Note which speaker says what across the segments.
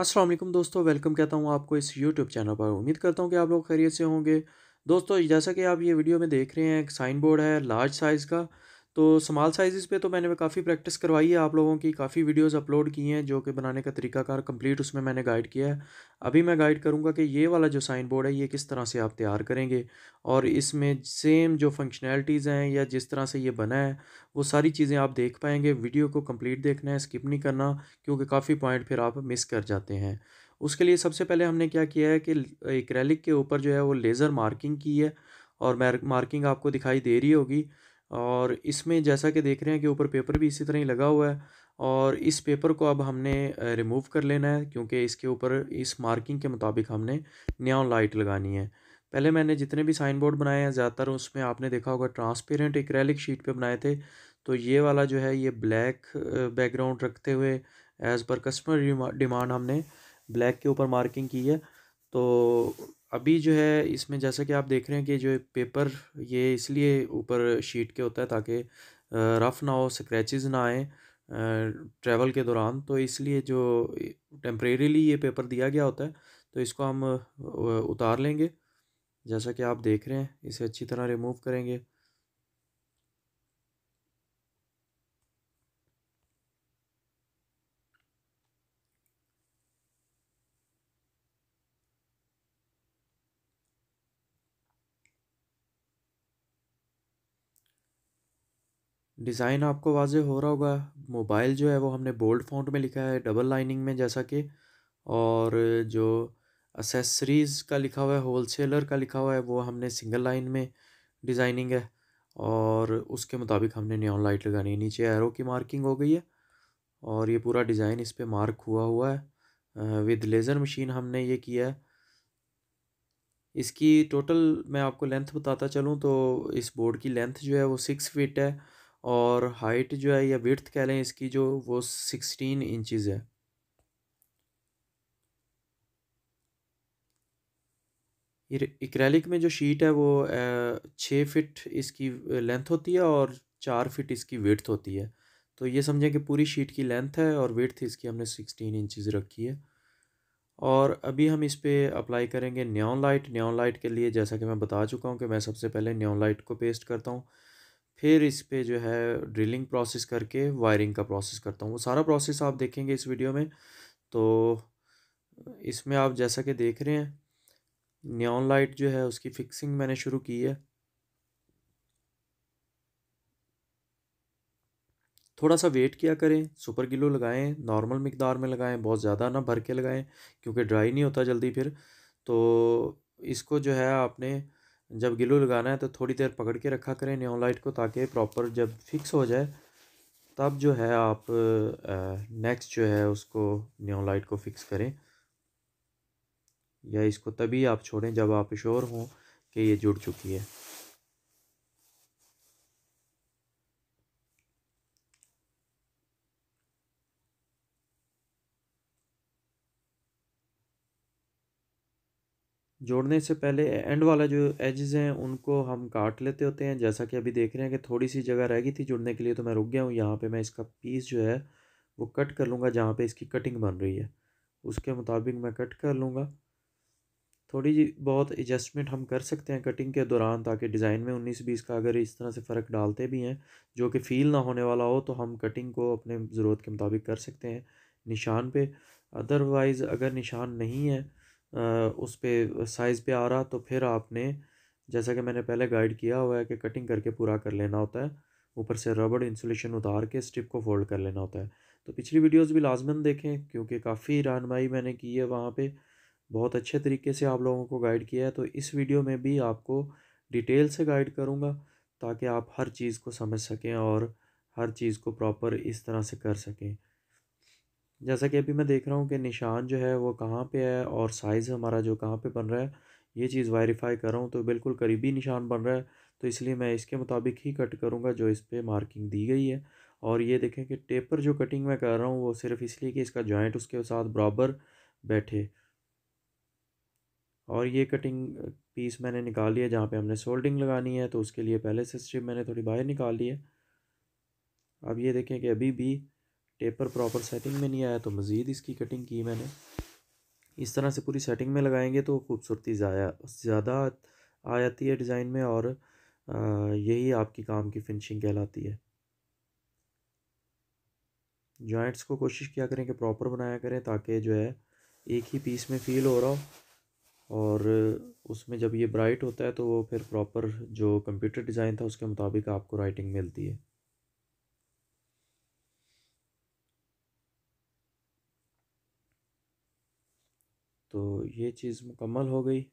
Speaker 1: अस्सलाम वालेकुम दोस्तों वेलकम कहता हूँ आपको इस यूट्यूब चैनल पर उम्मीद करता हूँ कि आप लोग खैरियत से होंगे दोस्तों जैसा कि आप ये वीडियो में देख रहे हैं एक साइन बोर्ड है लार्ज साइज़ का तो स्माल साइज़ पे तो मैंने काफ़ी प्रैक्टिस करवाई है आप लोगों की काफ़ी वीडियोस अपलोड किए हैं जो कि बनाने का तरीकाकार कंप्लीट उसमें मैंने गाइड किया है अभी मैं गाइड करूंगा कि ये वाला जो साइन बोर्ड है ये किस तरह से आप तैयार करेंगे और इसमें सेम जो फंक्शनैलिटीज़ हैं या जिस तरह से ये बना है वो सारी चीज़ें आप देख पाएंगे वीडियो को कम्प्लीट देखना है स्किप नहीं करना क्योंकि काफ़ी पॉइंट फिर आप मिस कर जाते हैं उसके लिए सबसे पहले हमने क्या किया है कि इक्रैलिक के ऊपर जो है वो लेज़र मार्किंग की है और मार्किंग आपको दिखाई दे रही होगी और इसमें जैसा कि देख रहे हैं कि ऊपर पेपर भी इसी तरह ही लगा हुआ है और इस पेपर को अब हमने रिमूव कर लेना है क्योंकि इसके ऊपर इस मार्किंग के मुताबिक हमने न्यान लाइट लगानी है पहले मैंने जितने भी साइन बोर्ड बनाए हैं ज़्यादातर उसमें आपने देखा होगा ट्रांसपेरेंट इक्रैलिक शीट पर बनाए थे तो ये वाला जो है ये ब्लैक बैकग्राउंड रखते हुए एज़ पर कस्टमर डिमांड हमने ब्लैक के ऊपर मार्किंग की है तो अभी जो है इसमें जैसा कि आप देख रहे हैं कि जो पेपर ये इसलिए ऊपर शीट के होता है ताकि रफ़ ना हो स्क्रैचेस ना आए ट्रैवल के दौरान तो इसलिए जो टेम्परेरीली ये पेपर दिया गया होता है तो इसको हम उतार लेंगे जैसा कि आप देख रहे हैं इसे अच्छी तरह रिमूव करेंगे डिज़ाइन आपको वाजे हो रहा होगा मोबाइल जो है वो हमने बोल्ड फ़ॉन्ट में लिखा है डबल लाइनिंग में जैसा कि और जो असेसरीज़ का लिखा हुआ है होलसेलर का लिखा हुआ है वो हमने सिंगल लाइन में डिज़ाइनिंग है और उसके मुताबिक हमने न्योन लाइट लगानी है नीचे एरो की मार्किंग हो गई है और ये पूरा डिज़ाइन इस पर मार्क हुआ हुआ है विद लेज़र मशीन हमने ये किया है इसकी टोटल मैं आपको लेंथ बताता चलूँ तो इस बोर्ड की लेंथ जो है वो सिक्स फिट है और हाइट जो है या विर्थ कह लें इसकी जो वो सिक्सटीन इंचज़ है इक्रैलिक में जो शीट है वो छः फिट इसकी लेंथ होती है और चार फिट इसकी विर्थ होती है तो ये समझें कि पूरी शीट की लेंथ है और विर्थ इसकी हमने सिक्सटीन इंचज़ रखी है और अभी हम इस पर अप्लाई करेंगे न्योन लाइट न्यून लाइट के लिए जैसा कि मैं बता चुका हूँ कि मैं सबसे पहले न्यून लाइट को पेस्ट करता हूँ फिर इस पर जो है ड्रिलिंग प्रोसेस करके वायरिंग का प्रोसेस करता हूँ वो सारा प्रोसेस आप देखेंगे इस वीडियो में तो इसमें आप जैसा कि देख रहे हैं न्योन लाइट जो है उसकी फिक्सिंग मैंने शुरू की है थोड़ा सा वेट किया करें सुपर किलो लगाएं नॉर्मल मकदार में लगाएं बहुत ज़्यादा ना भर के लगाएं क्योंकि ड्राई नहीं होता जल्दी फिर तो इसको जो है आपने जब गिलू लगाना है तो थोड़ी देर पकड़ के रखा करें न्यू लाइट को ताकि प्रॉपर जब फिक्स हो जाए तब जो है आप नेक्स्ट जो है उसको न्यू लाइट को फिक्स करें या इसको तभी आप छोड़ें जब आप श्योर हों कि ये जुड़ चुकी है जोड़ने से पहले एंड वाला जो एजेस हैं उनको हम काट लेते होते हैं जैसा कि अभी देख रहे हैं कि थोड़ी सी जगह रह गई थी जुड़ने के लिए तो मैं रुक गया हूँ यहाँ पे मैं इसका पीस जो है वो कट कर लूँगा जहाँ पे इसकी कटिंग बन रही है उसके मुताबिक मैं कट कर लूँगा थोड़ी बहुत एडजस्टमेंट हम कर सकते हैं कटिंग के दौरान ताकि डिज़ाइन में उन्नीस बीस का अगर इस तरह से फ़र्क डालते भी हैं जो कि फ़ील ना होने वाला हो तो हम कटिंग को अपने ज़रूरत के मुताबिक कर सकते हैं निशान पे अदरवाइज़ अगर निशान नहीं है उस पर साइज़ पे आ रहा तो फिर आपने जैसा कि मैंने पहले गाइड किया हुआ है कि कटिंग करके पूरा कर लेना होता है ऊपर से रबड़ इंसुलेशन उतार के स्ट्रिप को फोल्ड कर लेना होता है तो पिछली वीडियोस भी लाजमन देखें क्योंकि काफ़ी रहनमाई मैंने की है वहाँ पे बहुत अच्छे तरीके से आप लोगों को गाइड किया है तो इस वीडियो में भी आपको डिटेल से गाइड करूँगा ताकि आप हर चीज़ को समझ सकें और हर चीज़ को प्रॉपर इस तरह से कर सकें जैसा कि अभी मैं देख रहा हूँ कि निशान जो है वो कहाँ पे है और साइज़ हमारा जो कहाँ पे बन रहा है ये चीज़ वेरीफाई कर रहा हूँ तो बिल्कुल करीबी निशान बन रहा है तो इसलिए मैं इसके मुताबिक ही कट करूँगा जो इस पर मार्किंग दी गई है और ये देखें कि टेपर जो कटिंग मैं कर रहा हूँ वो सिर्फ इसलिए कि इसका जॉइंट उसके साथ बराबर बैठे और ये कटिंग पीस मैंने निकाल लिया जहाँ पे हमने सोल्डिंग लगानी है तो उसके लिए पहले से स्ट्रिप मैंने थोड़ी बाहर निकाल ली है अब ये देखें कि अभी भी टेपर प्रॉपर सेटिंग में नहीं आया तो मज़ीद इसकी कटिंग की मैंने इस तरह से पूरी सेटिंग में लगाएंगे तो खूबसूरती ज़्यादा ज़्यादा आ जाती है डिज़ाइन में और यही आपकी काम की फिनिशिंग कहलाती है जॉइंट्स को कोशिश किया करें कि प्रॉपर बनाया करें ताकि जो है एक ही पीस में फील हो रहा हो और उसमें जब ये ब्राइट होता है तो वो फिर प्रॉपर जो कंप्यूटर डिज़ाइन था उसके मुताबिक आपको राइटिंग मिलती है ये चीज़ मुकम्मल हो गई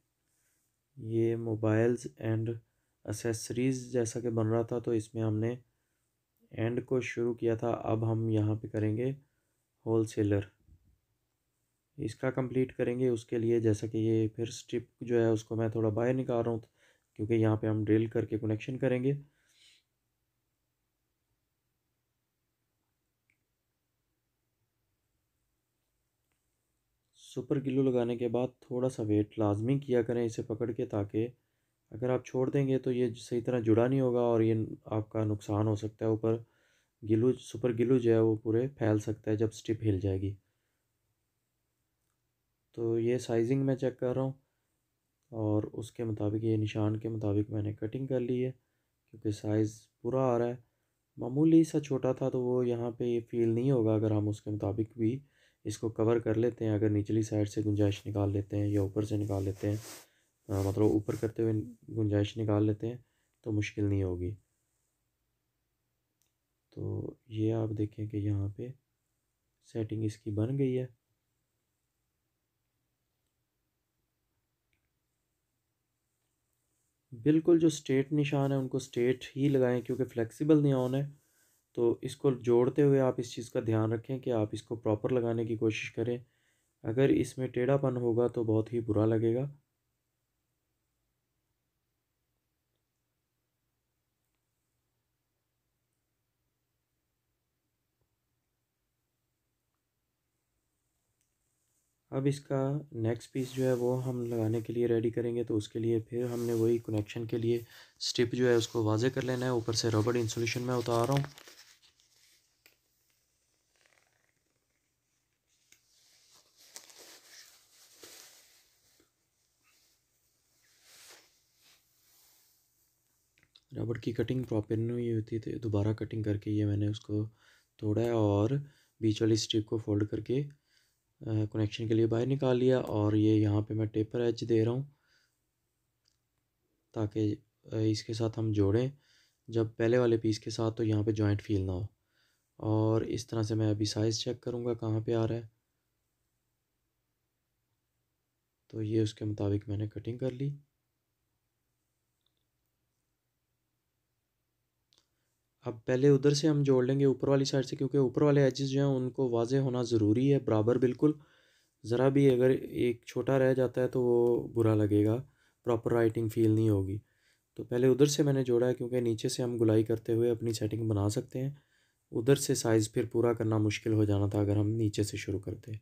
Speaker 1: ये मोबाइल्स एंड असेसरीज़ जैसा कि बन रहा था तो इसमें हमने एंड को शुरू किया था अब हम यहाँ पे करेंगे होल सेलर इसका कंप्लीट करेंगे उसके लिए जैसा कि ये फिर स्ट्रिप जो है उसको मैं थोड़ा बाहर निकाल रहा हूँ क्योंकि यहाँ पे हम ड्रिल करके कनेक्शन करेंगे सुपर ग्लू लगाने के बाद थोड़ा सा वेट लाजमी किया करें इसे पकड़ के ताकि अगर आप छोड़ देंगे तो ये सही तरह जुड़ा नहीं होगा और ये आपका नुकसान हो सकता है ऊपर गिलू सुपर गिलू जो है वो पूरे फैल सकता है जब स्टिप हिल जाएगी तो ये साइजिंग मैं चेक कर रहा हूँ और उसके मुताबिक ये निशान के मुताबिक मैंने कटिंग कर ली है क्योंकि साइज़ पूरा आ रहा है मामूली सा छोटा था तो वो यहाँ पे ये फील नहीं होगा अगर हम उसके मुताबिक भी इसको कवर कर लेते हैं अगर निचली साइड से गुंजाइश निकाल लेते हैं या ऊपर से निकाल लेते हैं आ, मतलब ऊपर करते हुए गुंजाइश निकाल लेते हैं तो मुश्किल नहीं होगी तो ये आप देखें कि यहाँ पे सेटिंग इसकी बन गई है बिल्कुल जो स्टेट निशान है उनको स्टेट ही लगाएं क्योंकि फ्लेक्सिबल नहीं ऑन है तो इसको जोड़ते हुए आप इस चीज़ का ध्यान रखें कि आप इसको प्रॉपर लगाने की कोशिश करें अगर इसमें टेढ़ापन होगा तो बहुत ही बुरा लगेगा अब इसका नेक्स्ट पीस जो है वो हम लगाने के लिए रेडी करेंगे तो उसके लिए फिर हमने वही कनेक्शन के लिए स्ट्रिप जो है उसको वाजे कर लेना है ऊपर से रबड़ इंसुलेशन में उतार रहा हूँ रबड़ की कटिंग प्रॉपर नहीं हुई होती थी तो दोबारा कटिंग करके ये मैंने उसको तोड़ा और बीच वाली स्ट्रिप को फोल्ड करके कनेक्शन के लिए बाहर निकाल लिया और ये यहाँ पे मैं टेपर एच दे रहा हूँ ताकि इसके साथ हम जोड़ें जब पहले वाले पीस के साथ तो यहाँ पे जॉइंट फील ना हो और इस तरह से मैं अभी साइज़ चेक करूँगा कहाँ पे आ रहा है तो ये उसके मुताबिक मैंने कटिंग कर ली अब पहले उधर से हम जोड़ लेंगे ऊपर वाली साइड से क्योंकि ऊपर वाले एजेस जो हैं उनको वाजे होना ज़रूरी है बराबर बिल्कुल ज़रा भी अगर एक छोटा रह जाता है तो वो बुरा लगेगा प्रॉपर राइटिंग फील नहीं होगी तो पहले उधर से मैंने जोड़ा है क्योंकि नीचे से हम गुलाई करते हुए अपनी सेटिंग बना सकते हैं उधर से साइज़ फिर पूरा करना मुश्किल हो जाना था अगर हम नीचे से शुरू करते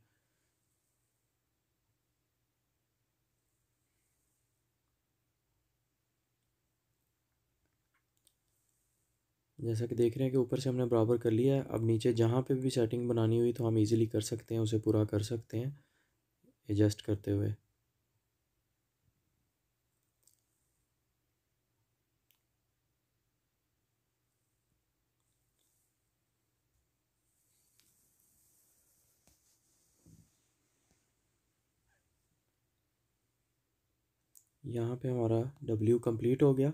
Speaker 1: जैसा कि देख रहे हैं कि ऊपर से हमने बराबर कर लिया है अब नीचे जहाँ पे भी सेटिंग बनानी हुई तो हम इजीली कर सकते हैं उसे पूरा कर सकते हैं एडजस्ट करते हुए यहाँ पे हमारा W कंप्लीट हो गया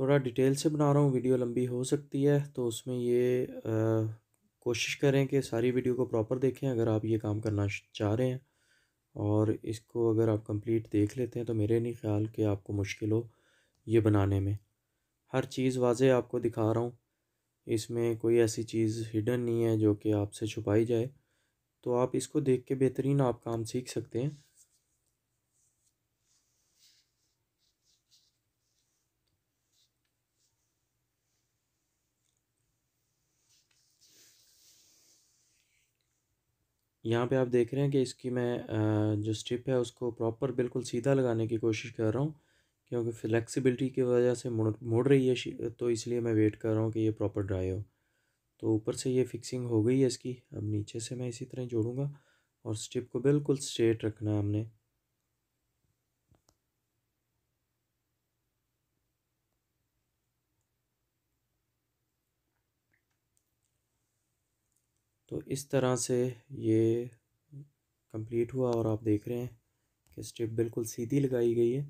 Speaker 1: थोड़ा डिटेल से बना रहा हूँ वीडियो लंबी हो सकती है तो उसमें ये आ, कोशिश करें कि सारी वीडियो को प्रॉपर देखें अगर आप ये काम करना चाह रहे हैं और इसको अगर आप कंप्लीट देख लेते हैं तो मेरे नहीं ख्याल कि आपको मुश्किल हो ये बनाने में हर चीज़ वाजे आपको दिखा रहा हूँ इसमें कोई ऐसी चीज़ हिडन नहीं है जो कि आपसे छुपाई जाए तो आप इसको देख के बेहतरीन आप काम सीख सकते हैं यहाँ पे आप देख रहे हैं कि इसकी मैं जो स्ट्रिप है उसको प्रॉपर बिल्कुल सीधा लगाने की कोशिश कर रहा हूँ क्योंकि फ्लेक्सिबिलिटी की वजह से मुड़ मुड़ रही है तो इसलिए मैं वेट कर रहा हूँ कि ये प्रॉपर ड्राई हो तो ऊपर से ये फिक्सिंग हो गई है इसकी अब नीचे से मैं इसी तरह जोड़ूँगा और स्ट्रिप को बिल्कुल स्ट्रेट रखना है हमने इस तरह से ये कंप्लीट हुआ और आप देख रहे हैं कि स्ट्रिप बिल्कुल सीधी लगाई गई है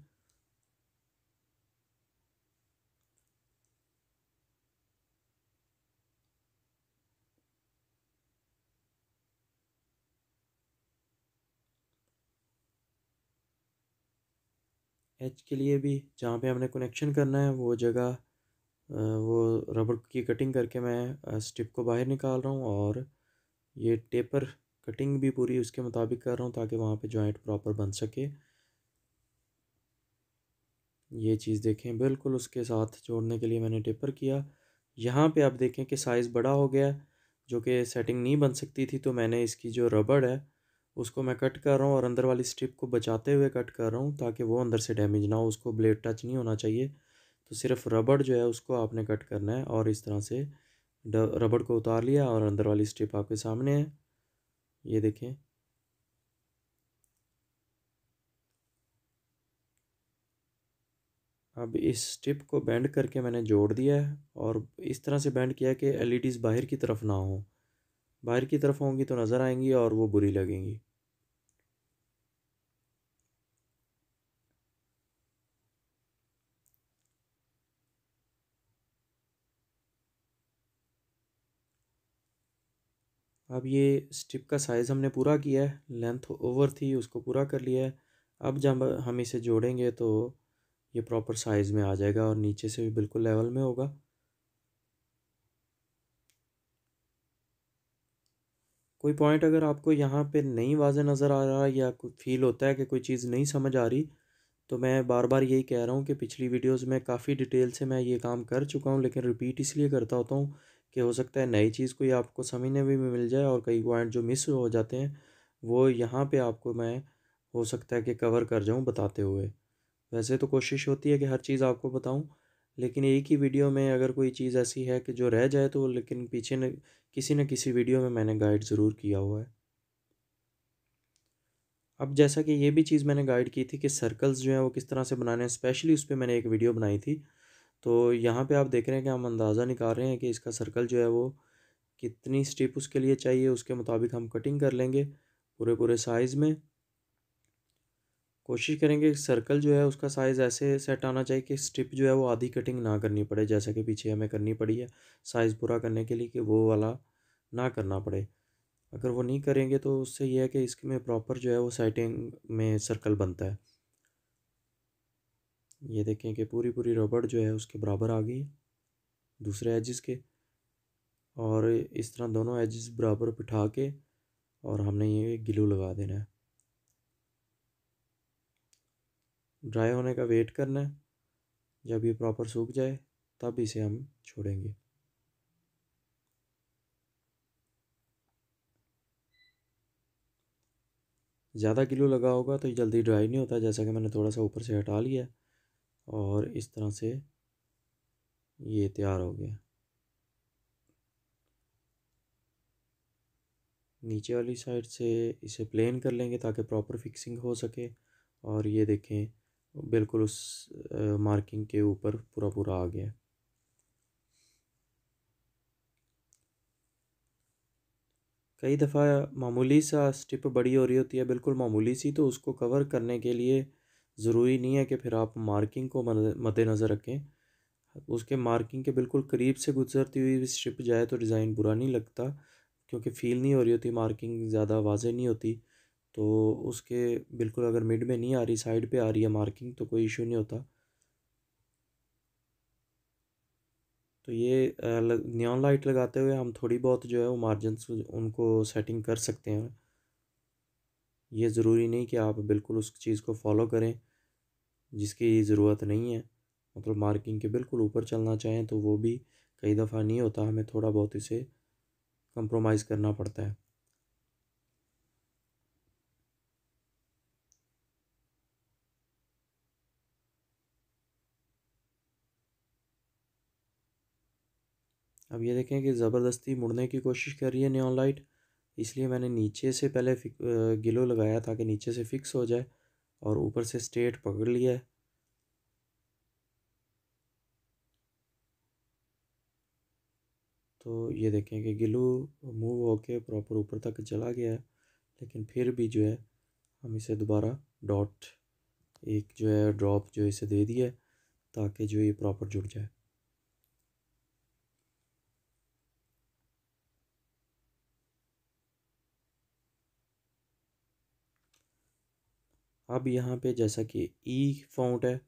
Speaker 1: एच के लिए भी जहाँ पे हमने कनेक्शन करना है वो जगह वो रबर की कटिंग करके मैं स्ट्रिप को बाहर निकाल रहा हूँ और ये टेपर कटिंग भी पूरी उसके मुताबिक कर रहा हूँ ताकि वहाँ पे जॉइंट प्रॉपर बन सके ये चीज़ देखें बिल्कुल उसके साथ जोड़ने के लिए मैंने टेपर किया यहाँ पे आप देखें कि साइज़ बड़ा हो गया जो कि सेटिंग नहीं बन सकती थी तो मैंने इसकी जो रबड़ है उसको मैं कट कर रहा हूँ और अंदर वाली स्ट्रिप को बचाते हुए कट कर रहा हूँ ताकि वो अंदर से डैमेज ना हो उसको ब्लेड टच नहीं होना चाहिए तो सिर्फ रबड़ जो है उसको आपने कट करना है और इस तरह से रबड़ को उतार लिया और अंदर वाली स्ट्रिप आपके सामने है ये देखें अब इस स्ट्रिप को बेंड करके मैंने जोड़ दिया है और इस तरह से बेंड किया कि एलईडीज़ बाहर की तरफ ना हो बाहर की तरफ होंगी तो नज़र आएंगी और वो बुरी लगेंगी अब ये स्ट्रिप का साइज़ हमने पूरा किया है लेंथ ओवर थी उसको पूरा कर लिया है अब जब हम इसे जोड़ेंगे तो ये प्रॉपर साइज़ में आ जाएगा और नीचे से भी बिल्कुल लेवल में होगा कोई पॉइंट अगर आपको यहाँ पे नहीं वाजे नज़र आ रहा या फील होता है कि कोई चीज़ नहीं समझ आ रही तो मैं बार बार यही कह रहा हूँ कि पिछली वीडियोस में काफ़ी डिटेल से मैं ये काम कर चुका हूँ लेकिन रिपीट इसलिए करता होता हूँ कि हो सकता है नई चीज़ कोई आपको समझने में भी मिल जाए और कई पॉइंट जो मिस हो जाते हैं वो यहाँ पे आपको मैं हो सकता है कि कवर कर जाऊँ बताते हुए वैसे तो कोशिश होती है कि हर चीज़ आपको बताऊँ लेकिन एक ही वीडियो में अगर कोई चीज़ ऐसी है कि जो रह जाए तो लेकिन पीछे न किसी न किसी वीडियो में मैंने गाइड ज़रूर किया हुआ है अब जैसा कि ये भी चीज़ मैंने गाइड की थी कि सर्कल्स जो हैं वो किस तरह से बनाने हैं स्पेशली उस पर मैंने एक वीडियो बनाई थी तो यहाँ पे आप देख रहे हैं कि हम अंदाज़ा निकाल रहे हैं कि इसका सर्कल जो है वो कितनी स्टिप उसके लिए चाहिए उसके मुताबिक हम कटिंग कर लेंगे पूरे पूरे साइज़ में कोशिश करेंगे सर्कल जो है उसका साइज़ ऐसे सेट आना चाहिए कि स्टिप जो है वो आधी कटिंग ना करनी पड़े जैसा कि पीछे हमें करनी पड़ी है साइज़ पूरा करने के लिए कि वो वाला ना करना पड़े अगर वो नहीं करेंगे तो उससे यह है कि इसमें प्रॉपर जो है वो सेटिंग में सर्कल बनता है ये देखें कि पूरी पूरी रबड़ जो है उसके बराबर आ गई है दूसरे एजिस के और इस तरह दोनों एजिस बराबर बिठा के और हमने ये गिलू लगा देना है ड्राई होने का वेट करना है जब ये प्रॉपर सूख जाए तब इसे हम छोड़ेंगे ज़्यादा किलो लगा होगा तो जल्दी ड्राई नहीं होता जैसा कि मैंने थोड़ा सा ऊपर से हटा लिया और इस तरह से ये तैयार हो गया नीचे वाली साइड से इसे प्लेन कर लेंगे ताकि प्रॉपर फिक्सिंग हो सके और ये देखें बिल्कुल उस मार्किंग के ऊपर पूरा पूरा आ गया कई दफ़ा मामूली सा स्टिप बड़ी हो रही होती है बिल्कुल मामूली सी तो उसको कवर करने के लिए ज़रूरी नहीं है कि फिर आप मार्किंग को मद्देनज़र रखें उसके मार्किंग के बिल्कुल करीब से गुजरती हुई शिप जाए तो डिज़ाइन बुरा नहीं लगता क्योंकि फ़ील नहीं हो रही होती मार्किंग ज़्यादा वाजे नहीं होती तो उसके बिल्कुल अगर मिड में नहीं आ रही साइड पे आ रही है मार्किंग तो कोई इशू नहीं होता तो ये न्यॉन लाइट लगाते हुए हम थोड़ी बहुत जो है वो मार्जिन उनको सेटिंग कर सकते हैं ये ज़रूरी नहीं कि आप बिल्कुल उस चीज़ को फॉलो करें जिसकी ज़रूरत नहीं है मतलब मार्किंग के बिल्कुल ऊपर चलना चाहें तो वो भी कई दफ़ा नहीं होता हमें थोड़ा बहुत इसे कंप्रोमाइज़ करना पड़ता है अब ये देखें कि ज़बरदस्ती मुड़ने की कोशिश कर रही है न्योन लाइट इसलिए मैंने नीचे से पहले गिलो लगाया था कि नीचे से फिक्स हो जाए और ऊपर से स्ट्रेट पकड़ लिया है तो ये देखें कि गिलू मूव होके प्रॉपर ऊपर तक चला गया है लेकिन फिर भी जो है हम इसे दोबारा डॉट एक जो है ड्रॉप जो इसे दे दिया ताकि जो ये प्रॉपर जुड़ जाए अब यहाँ पे जैसा कि ई e फाउंट है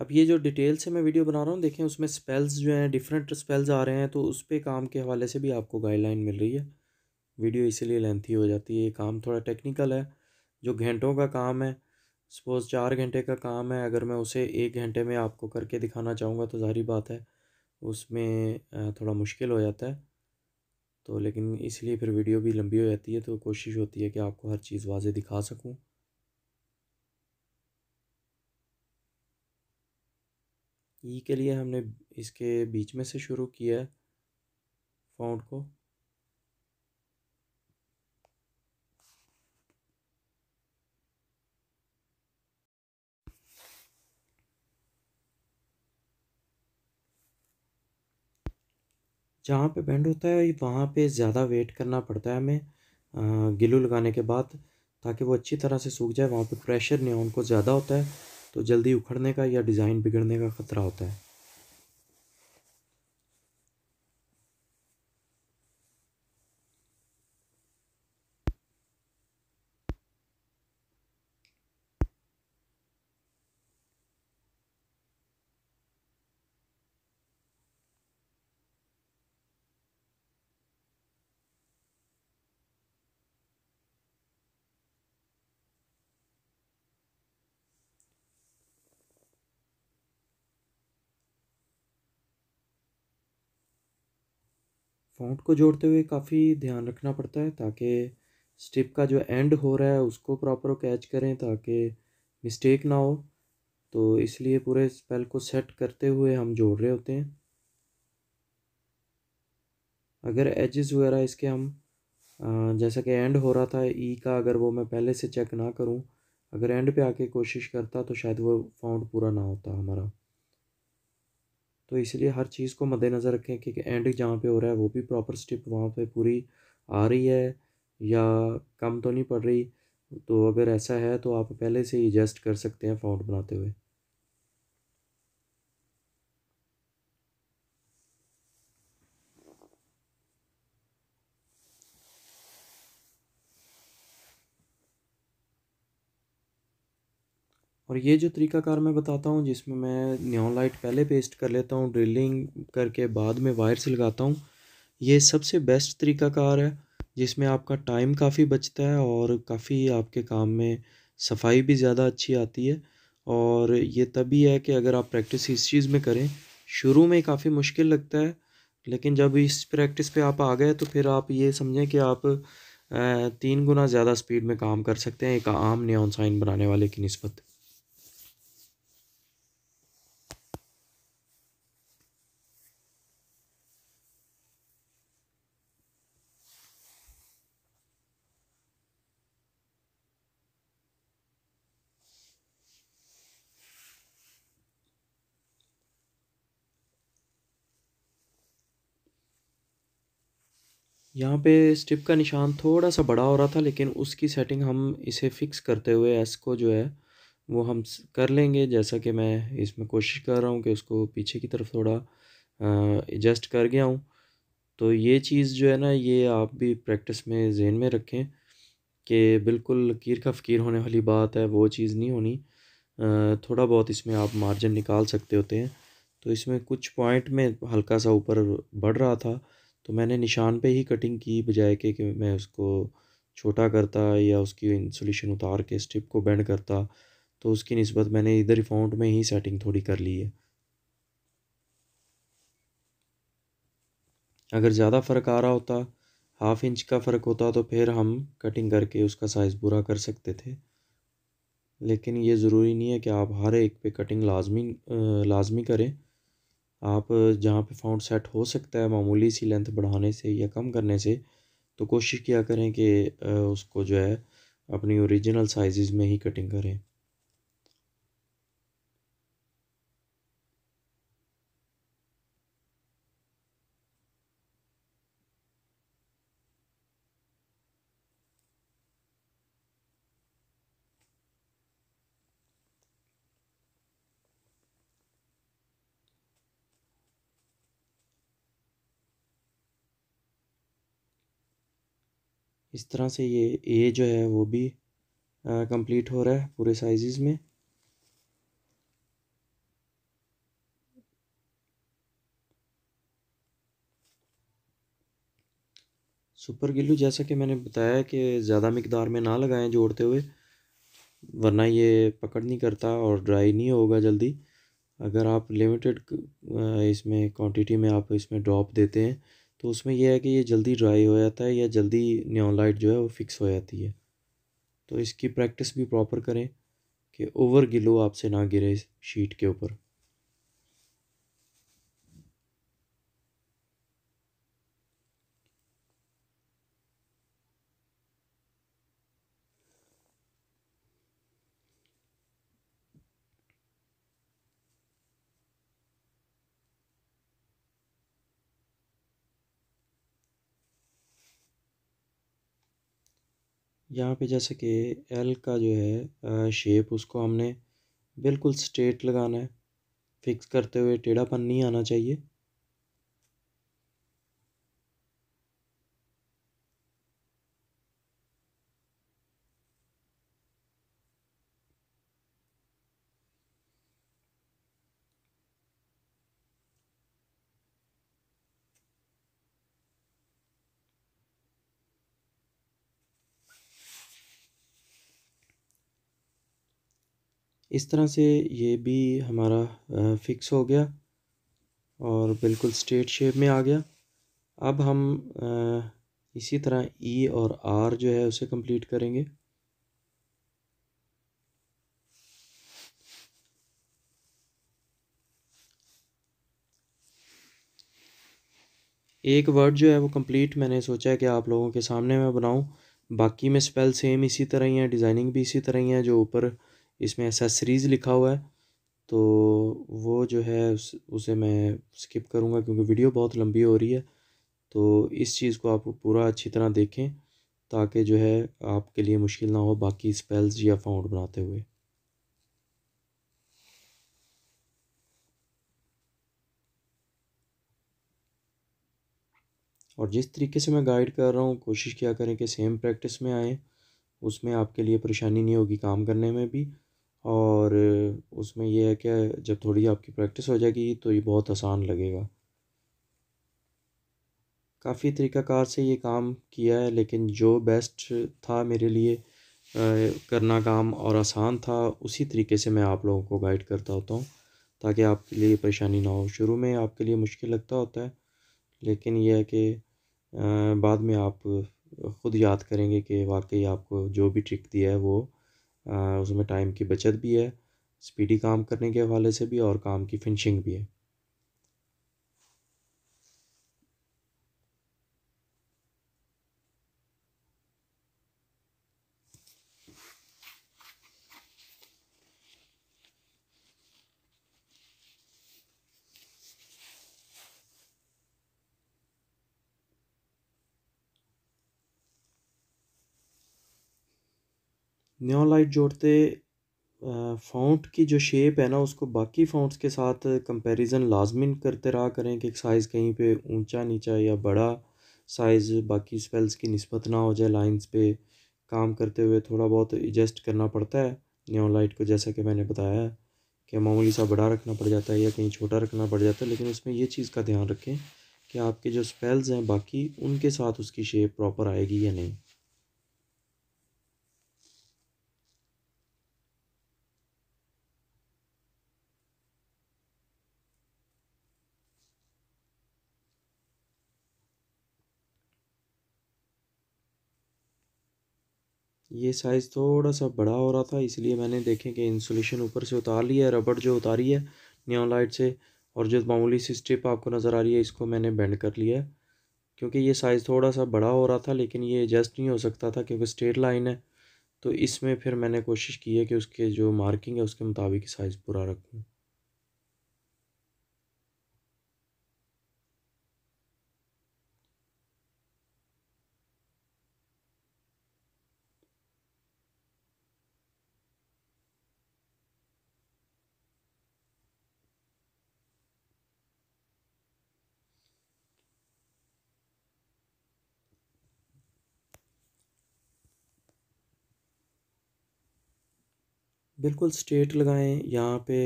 Speaker 1: अब ये जो डिटेल से मैं वीडियो बना रहा हूँ देखें उसमें स्पेल्स जो हैं डिफरेंट स्पेल्स आ रहे हैं तो उस पर काम के हवाले से भी आपको गाइडलाइन मिल रही है वीडियो इसीलिए लेंथी हो जाती है ये काम थोड़ा टेक्निकल है जो घंटों का काम है सपोज़ चार घंटे का काम है अगर मैं उसे एक घंटे में आपको करके दिखाना चाहूँगा तो जारी बात है उसमें थोड़ा मुश्किल हो जाता है तो लेकिन इसलिए फिर वीडियो भी लंबी हो जाती है तो कोशिश होती है कि आपको हर चीज़ वाजे दिखा सकूँ ई e के लिए हमने इसके बीच में से शुरू किया है फाउंड को जहाँ पे बेंड होता है वहाँ पे ज़्यादा वेट करना पड़ता है हमें गिलू लगाने के बाद ताकि वो अच्छी तरह से सूख जाए वहाँ पे प्रेशर हो उनको ज़्यादा होता है तो जल्दी उखड़ने का या डिज़ाइन बिगड़ने का ख़तरा होता है फॉन्ट को जोड़ते हुए काफ़ी ध्यान रखना पड़ता है ताकि स्ट्रिप का जो एंड हो रहा है उसको प्रॉपर कैच करें ताकि मिस्टेक ना हो तो इसलिए पूरे स्पेल को सेट करते हुए हम जोड़ रहे होते हैं अगर एजेस वगैरह इसके हम जैसा कि एंड हो रहा था ई का अगर वो मैं पहले से चेक ना करूं अगर एंड पे आके कोशिश करता तो शायद वो फाउंड पूरा ना होता हमारा तो इसलिए हर चीज़ को मद्देनज़र रखें कि एंड जहाँ पे हो रहा है वो भी प्रॉपर स्टिप वहाँ पे पूरी आ रही है या कम तो नहीं पड़ रही तो अगर ऐसा है तो आप पहले से ही एडजस्ट कर सकते हैं फाउंड बनाते हुए और ये जो तरीकाकार मैं बताता हूँ जिसमें मैं न्योन लाइट पहले पेस्ट कर लेता हूँ ड्रिलिंग करके बाद में वायर्स लगाता हूँ ये सबसे बेस्ट तरीकाकार है जिसमें आपका टाइम काफ़ी बचता है और काफ़ी आपके काम में सफाई भी ज़्यादा अच्छी आती है और ये तभी है कि अगर आप प्रैक्टिस इस चीज़ में करें शुरू में काफ़ी मुश्किल लगता है लेकिन जब इस प्रैक्टिस पे आप आ गए तो फिर आप ये समझें कि आप तीन गुना ज़्यादा स्पीड में काम कर सकते हैं एक आम न्योन साइन बनाने वाले की नस्बत यहाँ पे स्ट्रिप का निशान थोड़ा सा बड़ा हो रहा था लेकिन उसकी सेटिंग हम इसे फ़िक्स करते हुए एस को जो है वो हम कर लेंगे जैसा कि मैं इसमें कोशिश कर रहा हूँ कि उसको पीछे की तरफ थोड़ा एडजस्ट कर गया हूँ तो ये चीज़ जो है ना ये आप भी प्रैक्टिस में जेन में रखें कि बिल्कुल लकीर का फ़कीर होने वाली बात है वो चीज़ नहीं होनी थोड़ा बहुत इसमें आप मार्जिन निकाल सकते होते हैं तो इसमें कुछ पॉइंट में हल्का सा ऊपर बढ़ रहा था तो मैंने निशान पे ही कटिंग की बजाय के कि मैं उसको छोटा करता या उसकी इंसुलेशन उतार के स्ट्रिप को बेंड करता तो उसकी नस्बत मैंने इधर फाउंट में ही सेटिंग थोड़ी कर ली है अगर ज़्यादा फ़र्क आ रहा होता हाफ इंच का फ़र्क होता तो फिर हम कटिंग करके उसका साइज़ पूरा कर सकते थे लेकिन ये ज़रूरी नहीं है कि आप हर एक पे कटिंग लाजमी लाजमी करें आप जहाँ पे फाउंड सेट हो सकता है मामूली सी लेंथ बढ़ाने से या कम करने से तो कोशिश किया करें कि उसको जो है अपनी ओरिजिनल साइज़ में ही कटिंग करें इस तरह से ये ए जो है वो भी कंप्लीट हो रहा है पूरे साइजेस में सुपर गिल्लू जैसा कि मैंने बताया कि ज़्यादा मकदार में ना लगाएं जोड़ते हुए वरना ये पकड़ नहीं करता और ड्राई नहीं होगा जल्दी अगर आप लिमिटेड इसमें क्वांटिटी में आप इसमें ड्रॉप देते हैं तो उसमें यह है कि ये जल्दी ड्राई हो जाता है या जल्दी न्योन लाइट जो है वो फिक्स हो जाती है तो इसकी प्रैक्टिस भी प्रॉपर करें कि ओवर गिलो आपसे ना गिरे इस शीट के ऊपर यहाँ पे जैसे कि एल का जो है शेप उसको हमने बिल्कुल स्ट्रेट लगाना है फिक्स करते हुए टेढ़ापन नहीं आना चाहिए इस तरह से ये भी हमारा फिक्स हो गया और बिल्कुल स्ट्रेट शेप में आ गया अब हम इसी तरह ई e और आर जो है उसे कंप्लीट करेंगे एक वर्ड जो है वो कंप्लीट मैंने सोचा है कि आप लोगों के सामने मैं बनाऊं बाकी में स्पेल सेम इसी तरह ही है डिज़ाइनिंग भी इसी तरह ही है जो ऊपर इसमें ऐसा सीरीज़ लिखा हुआ है तो वो जो है उस उसे मैं स्किप करूँगा क्योंकि वीडियो बहुत लंबी हो रही है तो इस चीज़ को आप पूरा अच्छी तरह देखें ताकि जो है आपके लिए मुश्किल ना हो बाकी स्पेल्स या फाउंड बनाते हुए और जिस तरीके से मैं गाइड कर रहा हूँ कोशिश किया करें कि सेम प्रैक्टिस में आएँ उसमें आपके लिए परेशानी नहीं होगी काम करने में भी और उसमें यह है कि जब थोड़ी आपकी प्रैक्टिस हो जाएगी तो ये बहुत आसान लगेगा काफ़ी तरीक़ाकार से ये काम किया है लेकिन जो बेस्ट था मेरे लिए करना काम और आसान था उसी तरीके से मैं आप लोगों को गाइड करता होता हूँ ताकि आपके लिए परेशानी ना हो शुरू में आपके लिए मुश्किल लगता होता है लेकिन यह है कि बाद में आप ख़ुद याद करेंगे कि वाकई आपको जो भी ट्रिक दिया है वो उसमें टाइम की बचत भी है स्पीडी काम करने के हवाले से भी और काम की फिनिशिंग भी है न्यू लाइट जोड़ते फाउंट की जो शेप है ना उसको बाकी फाउंट्स के साथ कंपैरिजन लाजमिन करते रहा करें कि साइज़ कहीं पे ऊंचा नीचा या बड़ा साइज़ बाकी स्पेल्स की नस्बत ना हो जाए लाइंस पे काम करते हुए थोड़ा बहुत एडजस्ट करना पड़ता है न्यू लाइट को जैसा कि मैंने बताया है कि मामूली सा बड़ा रखना पड़ जाता है या कहीं छोटा रखना पड़ जाता है लेकिन उसमें यह चीज़ का ध्यान रखें कि आपके जो स्पेल्स हैं बाकी उनके साथ उसकी शेप प्रॉपर आएगी या नहीं ये साइज़ थोड़ा सा बड़ा हो रहा था इसलिए मैंने देखें कि इंसुलेशन ऊपर से उतार लिया है रबड़ जो उतारी है न्यू लाइट से और जो मामूली सी स्ट्रिप आपको नज़र आ रही है इसको मैंने बेंड कर लिया है क्योंकि ये साइज़ थोड़ा सा बड़ा हो रहा था लेकिन ये एडजस्ट नहीं हो सकता था क्योंकि स्ट्रेट लाइन है तो इसमें फिर मैंने कोशिश की है कि उसके जो मार्किंग है उसके मुताबिक साइज़ पूरा रखूँ बिल्कुल स्ट्रेट लगाएं यहाँ पे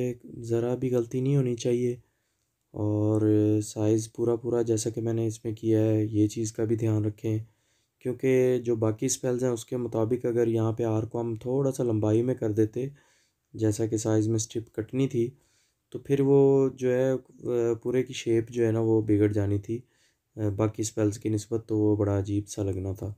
Speaker 1: ज़रा भी गलती नहीं होनी चाहिए और साइज़ पूरा पूरा जैसा कि मैंने इसमें किया है ये चीज़ का भी ध्यान रखें क्योंकि जो बाकी स्पेल्स हैं उसके मुताबिक अगर यहाँ पे आर को हम थोड़ा सा लंबाई में कर देते जैसा कि साइज़ में स्ट्रिप कटनी थी तो फिर वो जो है पूरे की शेप जो है ना वो बिगड़ जानी थी बाकी स्पेल्स की नस्बत तो वो बड़ा अजीब सा लगना था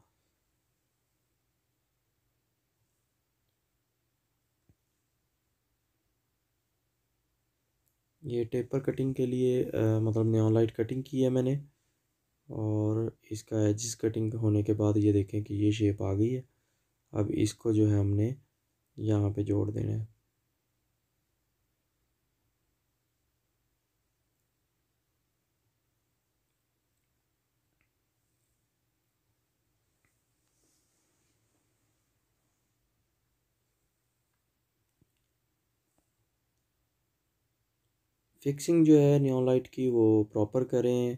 Speaker 1: ये टेपर कटिंग के लिए आ, मतलब ने लाइट कटिंग की है मैंने और इसका एजिस कटिंग होने के बाद ये देखें कि ये शेप आ गई है अब इसको जो है हमने यहाँ पे जोड़ देना है फिक्सिंग जो है न्यू लाइट की वो प्रॉपर करें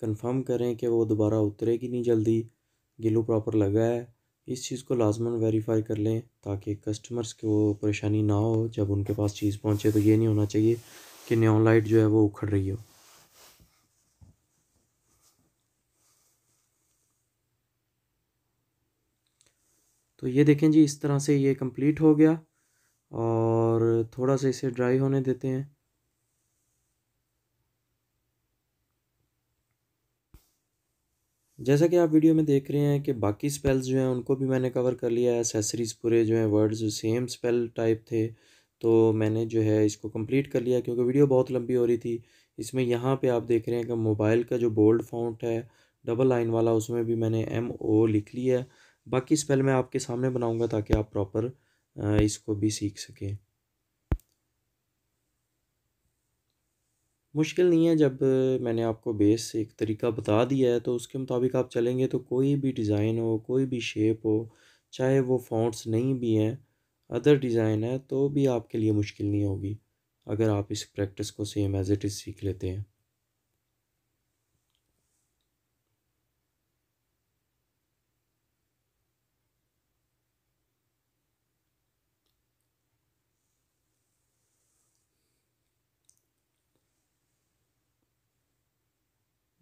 Speaker 1: कंफर्म करें कि वो दोबारा उतरेगी नहीं जल्दी गिलू प्रॉपर लगा है इस चीज़ को लाजमन वेरीफाई कर लें ताकि कस्टमर्स को परेशानी ना हो जब उनके पास चीज़ पहुँचे तो ये नहीं होना चाहिए कि न्यू लाइट जो है वो उखड़ रही हो तो ये देखें जी इस तरह से ये कंप्लीट हो गया और थोड़ा सा इसे ड्राई होने देते हैं जैसा कि आप वीडियो में देख रहे हैं कि बाकी स्पेल्स जो हैं उनको भी मैंने कवर कर लिया है एसेसरीज़ पूरे जो हैं वर्ड्स सेम स्पेल टाइप थे तो मैंने जो है इसको कंप्लीट कर लिया क्योंकि वीडियो बहुत लंबी हो रही थी इसमें यहाँ पे आप देख रहे हैं कि मोबाइल का जो बोल्ड फाउंट है डबल लाइन वाला उसमें भी मैंने एम ओ लिख लिया है बाकी स्पेल मैं आपके सामने बनाऊँगा ताकि आप प्रॉपर इसको भी सीख सकें मुश्किल नहीं है जब मैंने आपको बेस एक तरीका बता दिया है तो उसके मुताबिक आप चलेंगे तो कोई भी डिज़ाइन हो कोई भी शेप हो चाहे वो फॉन्ट्स नहीं भी हैं अदर डिज़ाइन है तो भी आपके लिए मुश्किल नहीं होगी अगर आप इस प्रैक्टिस को सेम एज़ इट इज़ सीख लेते हैं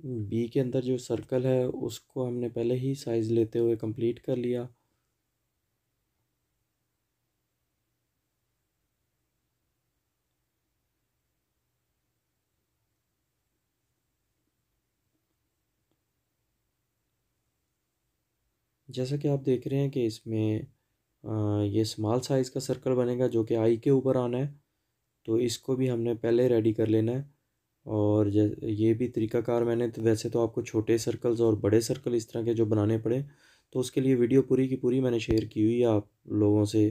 Speaker 1: बी के अंदर जो सर्कल है उसको हमने पहले ही साइज़ लेते हुए कंप्लीट कर लिया जैसा कि आप देख रहे हैं कि इसमें ये स्मॉल साइज़ का सर्कल बनेगा जो कि आई के ऊपर आना है तो इसको भी हमने पहले रेडी कर लेना है और ये भी तरीकाकार मैंने तो वैसे तो आपको छोटे सर्कल्स और बड़े सर्कल इस तरह के जो बनाने पड़े तो उसके लिए वीडियो पूरी की पूरी मैंने शेयर की हुई है आप लोगों से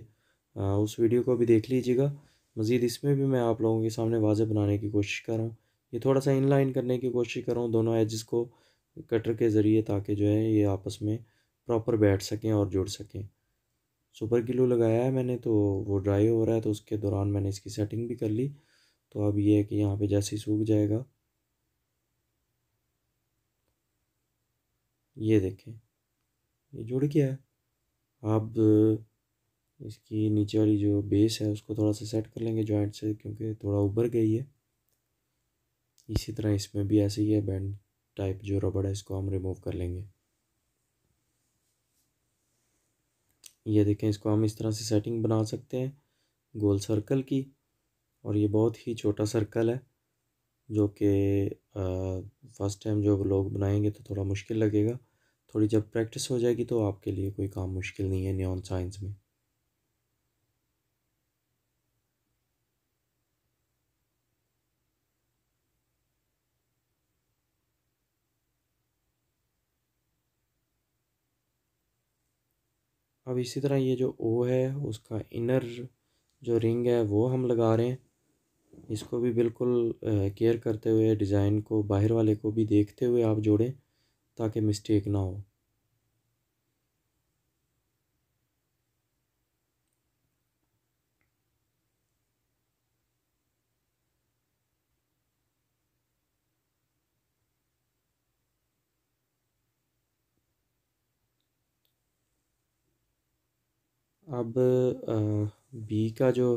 Speaker 1: आ, उस वीडियो को भी देख लीजिएगा मज़ीद इसमें भी मैं आप लोगों के सामने वाजे बनाने की कोशिश कर रहा हूँ ये थोड़ा सा इनलाइन करने की कोशिश कर रहा हूँ दोनों एजिस को कटर के ज़रिए ताकि जो है ये आपस में प्रॉपर बैठ सकें और जुड़ सकें सुपर किलो लगाया है मैंने तो वो ड्राई हो रहा है तो उसके दौरान मैंने इसकी सेटिंग भी कर ली तो अब ये है कि यहाँ पे जैसे ही सूख जाएगा ये देखें ये जुड़ गया है अब इसकी नीचे वाली जो बेस है उसको थोड़ा सा सेट कर लेंगे जॉइंट से क्योंकि थोड़ा उबर गई है इसी तरह इसमें भी ऐसे ही है बैंड टाइप जो रबड़ है इसको हम रिमूव कर लेंगे ये देखें इसको हम इस तरह से सेटिंग बना सकते हैं गोल सर्कल की और ये बहुत ही छोटा सर्कल है जो कि फ़र्स्ट टाइम जो लोग बनाएंगे तो थोड़ा मुश्किल लगेगा थोड़ी जब प्रैक्टिस हो जाएगी तो आपके लिए कोई काम मुश्किल नहीं है न्यून साइंस में अब इसी तरह ये जो ओ है उसका इनर जो रिंग है वो हम लगा रहे हैं इसको भी बिल्कुल केयर करते हुए डिज़ाइन को बाहर वाले को भी देखते हुए आप जोड़ें ताकि मिस्टेक ना हो अब बी का जो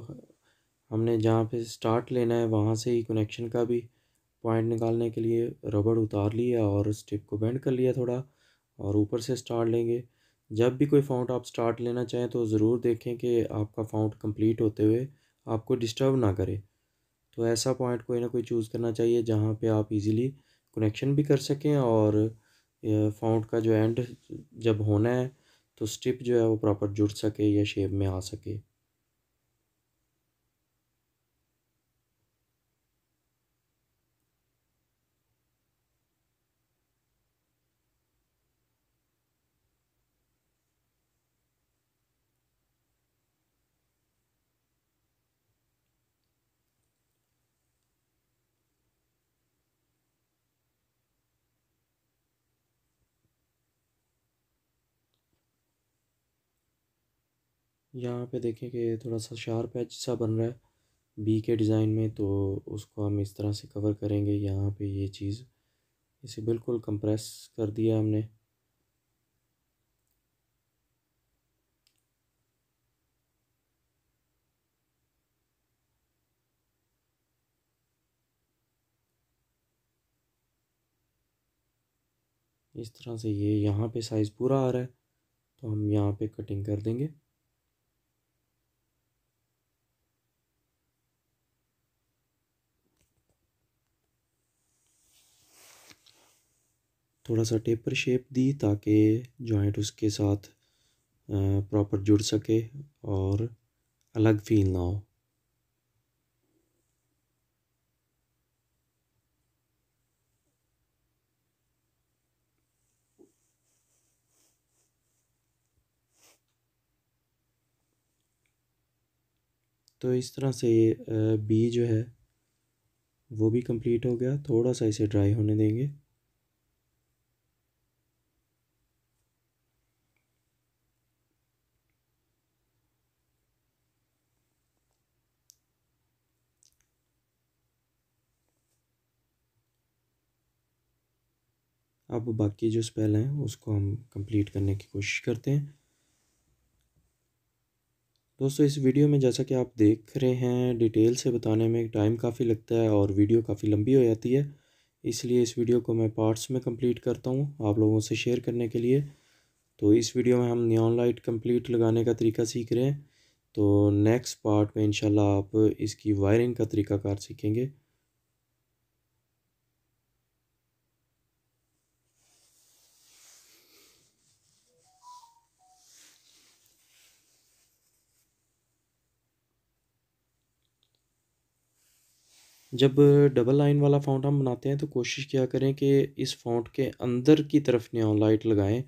Speaker 1: हमने जहाँ पे स्टार्ट लेना है वहाँ से ही कनेक्शन का भी पॉइंट निकालने के लिए रबड़ उतार लिया और स्टिप को बेंड कर लिया थोड़ा और ऊपर से स्टार्ट लेंगे जब भी कोई फाउंट आप स्टार्ट लेना चाहें तो ज़रूर देखें कि आपका फाउंट कंप्लीट होते हुए आपको डिस्टर्ब ना करे तो ऐसा पॉइंट कोई ना कोई चूज़ करना चाहिए जहाँ पे आप इजीली कनेक्शन भी कर सकें और फाउंट का जो एंड जब होना है तो स्टिप जो है वो प्रॉपर जुड़ सके या शेप में आ सके यहाँ पे देखें कि थोड़ा सा शार्प है सा बन रहा है बी के डिज़ाइन में तो उसको हम इस तरह से कवर करेंगे यहाँ पे ये चीज़ इसे बिल्कुल कंप्रेस कर दिया हमने इस तरह से ये यहाँ पे साइज़ पूरा आ रहा है तो हम यहाँ पे कटिंग कर देंगे थोड़ा सा टेपर शेप दी ताकि जॉइंट उसके साथ प्रॉपर जुड़ सके और अलग फील ना हो तो इस तरह से बी जो है वो भी कंप्लीट हो गया थोड़ा सा इसे ड्राई होने देंगे अब बाकी जो स्पेल हैं उसको हम कंप्लीट करने की कोशिश करते हैं दोस्तों इस वीडियो में जैसा कि आप देख रहे हैं डिटेल से बताने में टाइम काफ़ी लगता है और वीडियो काफ़ी लंबी हो जाती है इसलिए इस वीडियो को मैं पार्ट्स में कंप्लीट करता हूँ आप लोगों से शेयर करने के लिए तो इस वीडियो में हम नियॉन लाइट कंप्लीट लगाने का तरीका सीख रहे हैं तो नेक्स्ट पार्ट में इंशाल्लाह आप इसकी वायरिंग का तरीकाकार सीखेंगे जब डबल लाइन वाला फ़ाउंट हम बनाते हैं तो कोशिश किया करें कि इस फाउंट के अंदर की तरफ न्यॉन लाइट लगाएं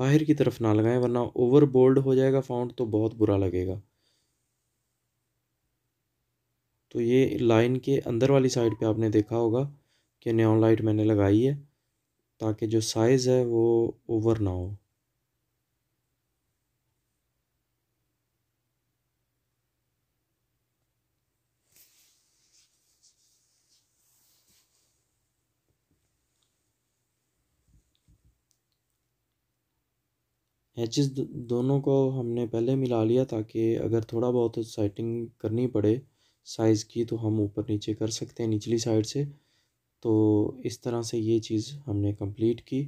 Speaker 1: बाहर की तरफ ना लगाएं वरना ओवर बोल्ड हो जाएगा फ़ाउंट तो बहुत बुरा लगेगा तो ये लाइन के अंदर वाली साइड पे आपने देखा होगा कि न्यॉन लाइट मैंने लगाई है ताकि जो साइज़ है वो ओवर ना हो हैचेस दोनों को हमने पहले मिला लिया ताकि अगर थोड़ा बहुत साइटिंग करनी पड़े साइज़ की तो हम ऊपर नीचे कर सकते हैं निचली साइड से तो इस तरह से ये चीज़ हमने कंप्लीट की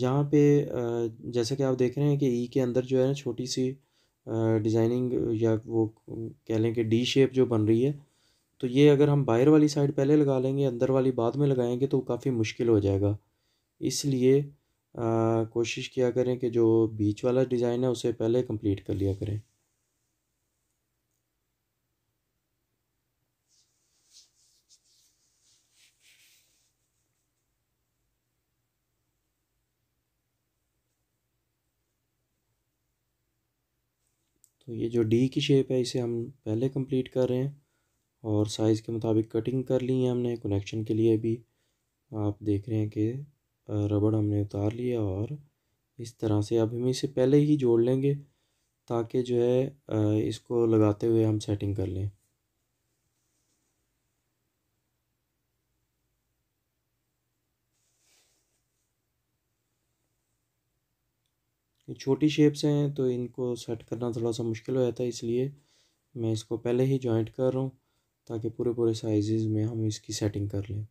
Speaker 1: जहाँ पे जैसा कि आप देख रहे हैं कि ई e के अंदर जो है ना छोटी सी डिज़ाइनिंग या वो कह लें कि डी शेप जो बन रही है तो ये अगर हम बाहर वाली साइड पहले लगा लेंगे अंदर वाली बाद में लगाएंगे तो काफ़ी मुश्किल हो जाएगा इसलिए कोशिश किया करें कि जो बीच वाला डिज़ाइन है उसे पहले कंप्लीट कर लिया करें तो ये जो डी की शेप है इसे हम पहले कंप्लीट कर रहे हैं और साइज़ के मुताबिक कटिंग कर ली है हमने कनेक्शन के लिए भी आप देख रहे हैं कि रबड़ हमने उतार लिया और इस तरह से अब हम इसे पहले ही जोड़ लेंगे ताकि जो है इसको लगाते हुए हम सेटिंग कर लें छोटी शेप्स हैं तो इनको सेट करना थोड़ा सा मुश्किल हो जाता है इसलिए मैं इसको पहले ही जॉइंट कर रहा हूँ ताकि पूरे पूरे साइजेस में हम इसकी सेटिंग कर लें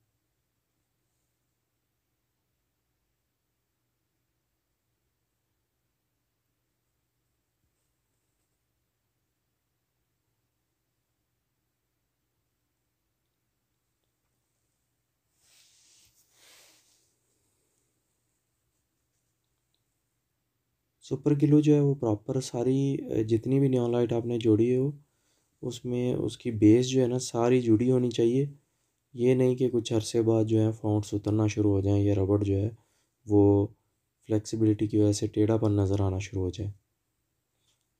Speaker 1: सुपर किलो जो है वो प्रॉपर सारी जितनी भी न्यू लाइट आपने जोड़ी है वो उसमें उसकी बेस जो है ना सारी जुड़ी होनी चाहिए ये नहीं कि कुछ अरसे बाद जो है फाउंड्स उतरना शुरू हो जाए या रबड़ जो है वो फ्लेक्सिबिलिटी की वजह से टेढ़ापन नज़र आना शुरू हो जाए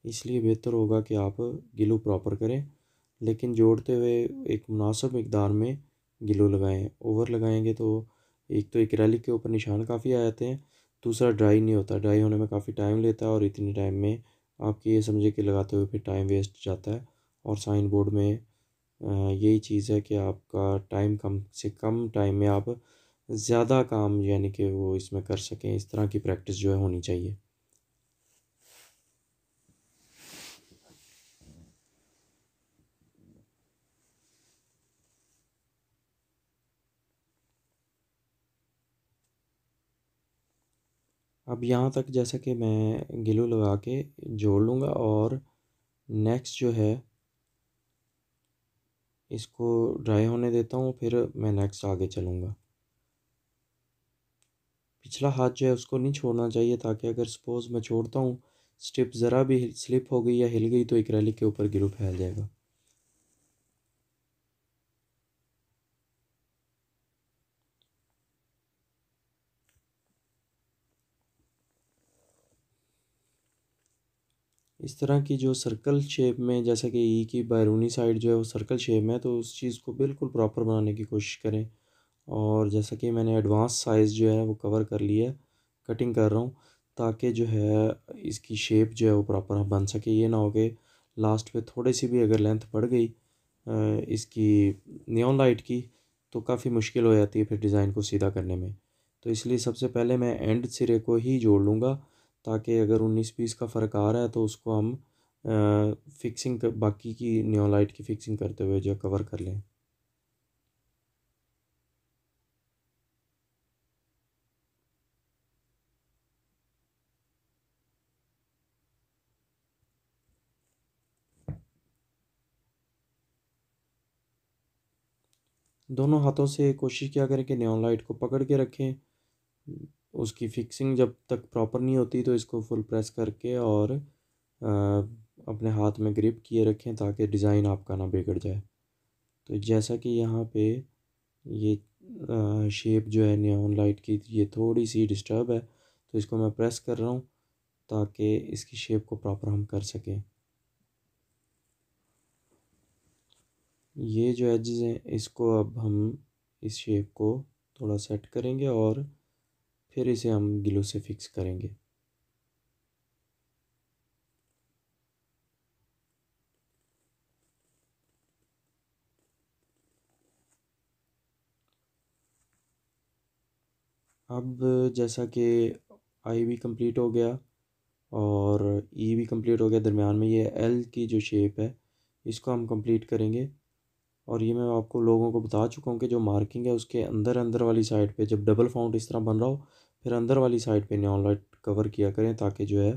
Speaker 1: इसलिए बेहतर होगा कि आप गिलू प्रॉपर करें लेकिन जोड़ते हुए एक मुनासब मकदार में गिलू लगाएं ओवर लगाएंगे तो एक तो एक रैलिक के ऊपर निशान काफ़ी आ जाते हैं दूसरा ड्राई नहीं होता ड्राई होने में काफ़ी टाइम लेता है और इतने टाइम में आपके ये समझे कि लगाते हुए फिर टाइम वेस्ट जाता है और साइन बोर्ड में यही चीज़ है कि आपका टाइम कम से कम टाइम में आप ज़्यादा काम यानी कि वो इसमें कर सकें इस तरह की प्रैक्टिस जो है होनी चाहिए अब यहाँ तक जैसा कि मैं गिलू लगा के जोड़ लूँगा और नेक्स्ट जो है इसको ड्राई होने देता हूँ फिर मैं नेक्स्ट आगे चलूँगा पिछला हाथ जो है उसको नहीं छोड़ना चाहिए ताकि अगर सपोज़ मैं छोड़ता हूँ स्टिप ज़रा भी स्लिप हो गई या हिल गई तो रैली के ऊपर गिरू फैल जाएगा इस तरह की जो सर्कल शेप में जैसा कि ई e की बैरूनी साइड जो है वो सर्कल शेप में है तो उस चीज़ को बिल्कुल प्रॉपर बनाने की कोशिश करें और जैसा कि मैंने एडवांस साइज़ जो है वो कवर कर लिया कटिंग कर रहा हूँ ताकि जो है इसकी शेप जो है वो प्रॉपर बन सके ये ना हो कि लास्ट पे थोड़ी सी भी अगर लेंथ बढ़ गई इसकी न्योन लाइट की तो काफ़ी मुश्किल हो जाती है फिर डिज़ाइन को सीधा करने में तो इसलिए सबसे पहले मैं एंड सिरे को ही जोड़ लूँगा ताकि अगर उन्नीस बीस का फ़र्क आ रहा है तो उसको हम फिक्सिंग कर, बाकी की न्योलाइट की फिक्सिंग करते हुए जो कवर कर लें दोनों हाथों से कोशिश किया करें कि न्योन लाइट को पकड़ के रखें उसकी फिक्सिंग जब तक प्रॉपर नहीं होती तो इसको फुल प्रेस करके और अपने हाथ में ग्रिप किए रखें ताकि डिज़ाइन आपका ना बिगड़ जाए तो जैसा कि यहाँ पे ये शेप जो है नियॉन लाइट की ये थोड़ी सी डिस्टर्ब है तो इसको मैं प्रेस कर रहा हूँ ताकि इसकी शेप को प्रॉपर हम कर सकें ये जो एजेस हैं इसको अब हम इस शेप को थोड़ा सेट करेंगे और फिर इसे हम गिलों से फिक्स करेंगे अब जैसा कि आई भी कंप्लीट हो गया और ई भी कंप्लीट हो गया दरमियान में ये एल की जो शेप है इसको हम कंप्लीट करेंगे और ये मैं आपको लोगों को बता चुका हूँ कि जो मार्किंग है उसके अंदर अंदर वाली साइड पे जब डबल फाउंट इस तरह बन रहा हो फिर अंदर वाली साइड पे नॉन लाइट कवर किया करें ताकि जो है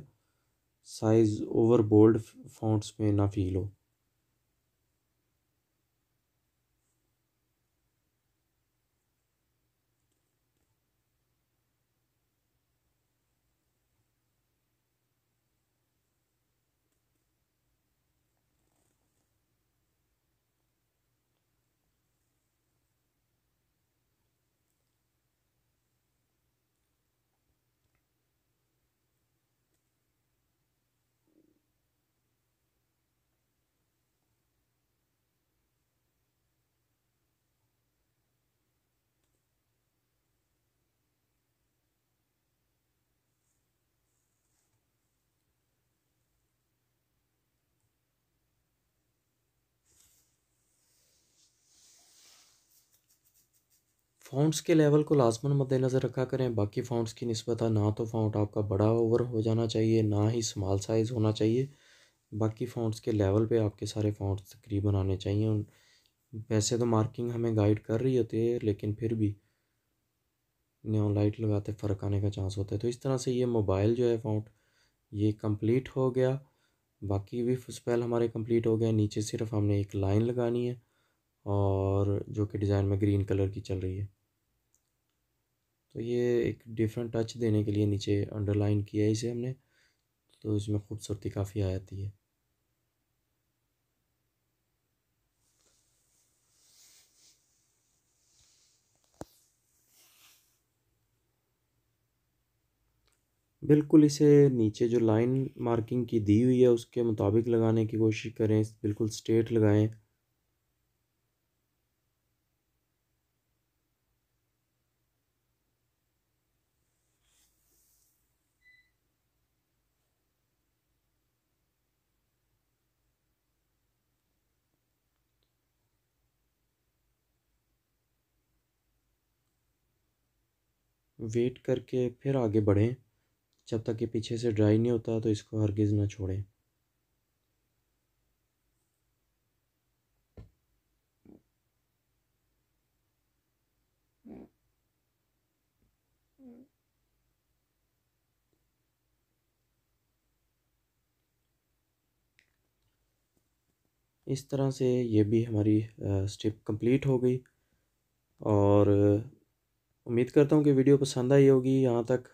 Speaker 1: साइज़ ओवर बोल्ड फाउंट्स में ना फील हो फाउंड्स के लेवल को लाजमन मद्देनज़र रखा करें बाकी फाउंड्स की नस्बत ना तो फाउंड आपका बड़ा ओवर हो जाना चाहिए ना ही स्मॉल साइज़ होना चाहिए बाकी फाउंड्स के लेवल पे आपके सारे फाउंड्स तकरीबन आने चाहिए वैसे तो मार्किंग हमें गाइड कर रही होती है लेकिन फिर भी न्यू लाइट लगाते फ़र्क आने का चांस होता है तो इस तरह से ये मोबाइल जो है फाउंड ये कंप्लीट हो गया बाकी भी स्पेल हमारे कंप्लीट हो गए नीचे सिर्फ हमने एक लाइन लगानी है और जो कि डिज़ाइन में ग्रीन कलर की चल रही है तो ये एक डिफरेंट टच देने के लिए नीचे अंडरलाइन किया है इसे हमने तो इसमें खूबसूरती काफ़ी आ जाती है बिल्कुल इसे नीचे जो लाइन मार्किंग की दी हुई है उसके मुताबिक लगाने की कोशिश करें बिल्कुल स्ट्रेट लगाएं वेट करके फिर आगे बढ़ें जब तक ये पीछे से ड्राई नहीं होता तो इसको हरगिज़ ना छोड़ें इस तरह से ये भी हमारी स्टेप कंप्लीट हो गई और उम्मीद करता हूँ कि वीडियो पसंद आई होगी यहाँ तक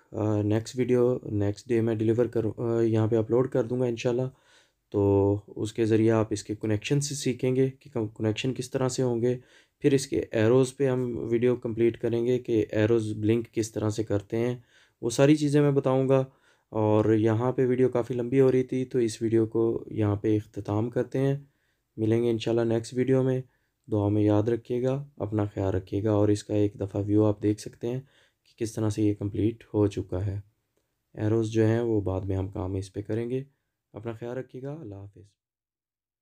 Speaker 1: नेक्स्ट वीडियो नेक्स्ट डे मैं डिलीवर कर यहाँ पे अपलोड कर दूँगा इन तो उसके ज़रिए आप इसके कनेक्शन से सीखेंगे कि कनेक्शन किस तरह से होंगे फिर इसके एरोज़ पे हम वीडियो कंप्लीट करेंगे कि एरोज़ ब्लिंक किस तरह से करते हैं वो सारी चीज़ें मैं बताऊँगा और यहाँ पर वीडियो काफ़ी लंबी हो रही थी तो इस वीडियो को यहाँ पर अख्ताम करते हैं मिलेंगे इन नेक्स्ट वीडियो में दुआ में याद रखिएगा अपना ख्याल रखिएगा और इसका एक दफ़ा व्यू आप देख सकते हैं कि किस तरह से ये कंप्लीट हो चुका है एरोज़ जो हैं वो बाद में हम काम इस पर करेंगे अपना ख्याल रखिएगा अल्लाह हाफिज़